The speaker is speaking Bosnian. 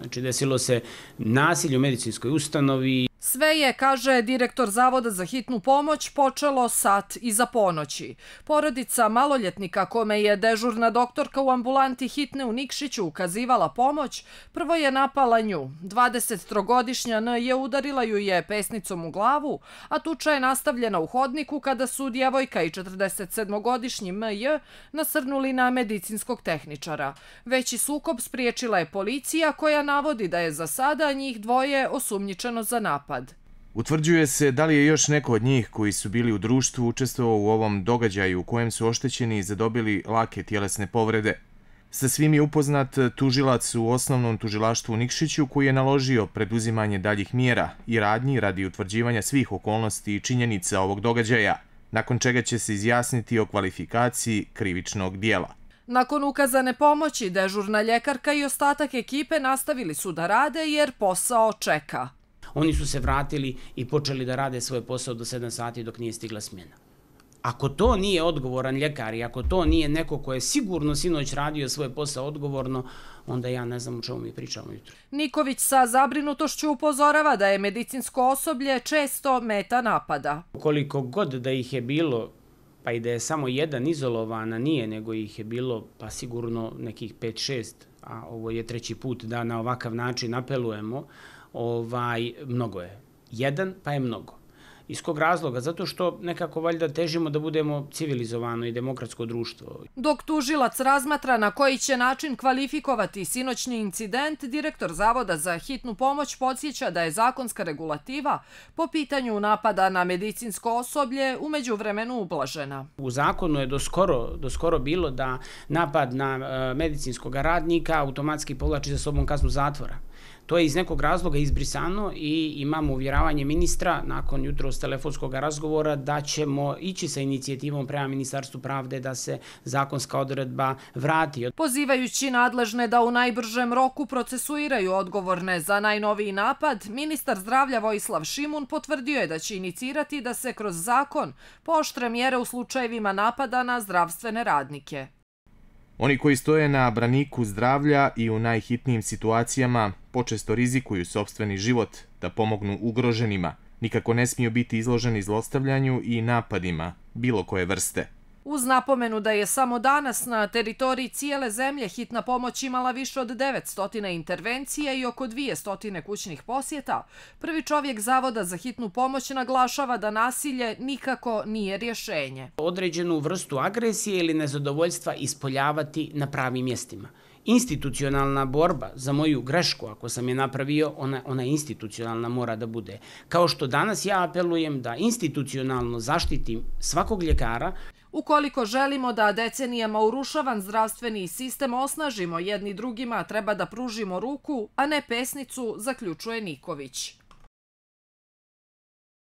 Znači desilo se nasilje u medicinskoj ustanovi. Sve je, kaže direktor Zavoda za hitnu pomoć, počelo sat iza ponoći. Porodica maloljetnika kome je dežurna doktorka u ambulanti hitne u Nikšiću ukazivala pomoć, prvo je napala nju. 23-godišnja N je udarila ju je pesnicom u glavu, a tuča je nastavljena u hodniku kada su djevojka i 47-godišnji M je nasrnuli na medicinskog tehničara. Veći sukob spriječila je policija koja navodi da je za sada njih dvoje osumnjičeno za napad. Utvrđuje se da li je još neko od njih koji su bili u društvu učestvovao u ovom događaju u kojem su oštećeni i zadobili lake tjelesne povrede. Sa svim je upoznat tužilac u osnovnom tužilaštvu Nikšiću koji je naložio preduzimanje daljih mjera i radnji radi utvrđivanja svih okolnosti i činjenica ovog događaja, nakon čega će se izjasniti o kvalifikaciji krivičnog dijela. Nakon ukazane pomoći, dežurna ljekarka i ostatak ekipe nastavili su da rade jer posao čeka oni su se vratili i počeli da rade svoj posao do 7 sati dok nije stigla smjena. Ako to nije odgovoran ljekar i ako to nije neko ko je sigurno sinoć radio svoj posao odgovorno, onda ja ne znam o čemu mi pričamo jutro. Niković sa zabrinutošću upozorava da je medicinsko osoblje često meta napada. Koliko god da ih je bilo, pa i da je samo jedan izolovana, nije, nego ih je bilo pa sigurno nekih 5-6, a ovo je treći put da na ovakav način apelujemo, ovaj, mnogo je. Jedan pa je mnogo. Iz kog razloga? Zato što nekako valjda težimo da budemo civilizovano i demokratsko društvo. Dok tužilac razmatra na koji će način kvalifikovati sinoćni incident, direktor Zavoda za hitnu pomoć podsjeća da je zakonska regulativa po pitanju napada na medicinsko osoblje umeđu vremenu ublažena. U zakonu je do skoro bilo da napad na e, medicinskog radnika automatski povlači za sobom kaznu zatvora. To je iz nekog razloga izbrisano i imamo uvjeravanje ministra nakon jutro telefonskog razgovora da ćemo ići sa inicijativom prema Ministarstvu pravde da se zakonska odredba vrati. Pozivajući nadležne da u najbržem roku procesuiraju odgovorne za najnoviji napad, ministar zdravlja Vojislav Šimun potvrdio je da će inicirati da se kroz zakon poštre mjere u slučajevima napada na zdravstvene radnike. Oni koji stoje na braniku zdravlja i u najhitnijim situacijama počesto rizikuju sobstveni život da pomognu ugroženima, nikako ne smiju biti izloženi zlostavljanju i napadima bilo koje vrste. Uz napomenu da je samo danas na teritoriji cijele zemlje hitna pomoć imala više od 900 intervencija i oko 200 kućnih posjeta, prvi čovjek Zavoda za hitnu pomoć naglašava da nasilje nikako nije rješenje. Određenu vrstu agresije ili nezadovoljstva ispoljavati na pravim mjestima institucionalna borba za moju grešku, ako sam je napravio, ona, ona institucionalna mora da bude. Kao što danas ja apelujem da institucionalno zaštitim svakog ljekara, Ukoliko želimo da decenijama urušavan zdravstveni sistem osnažimo jedni drugima, treba da pružimo ruku, a ne pesnicu, zaključuje Niković.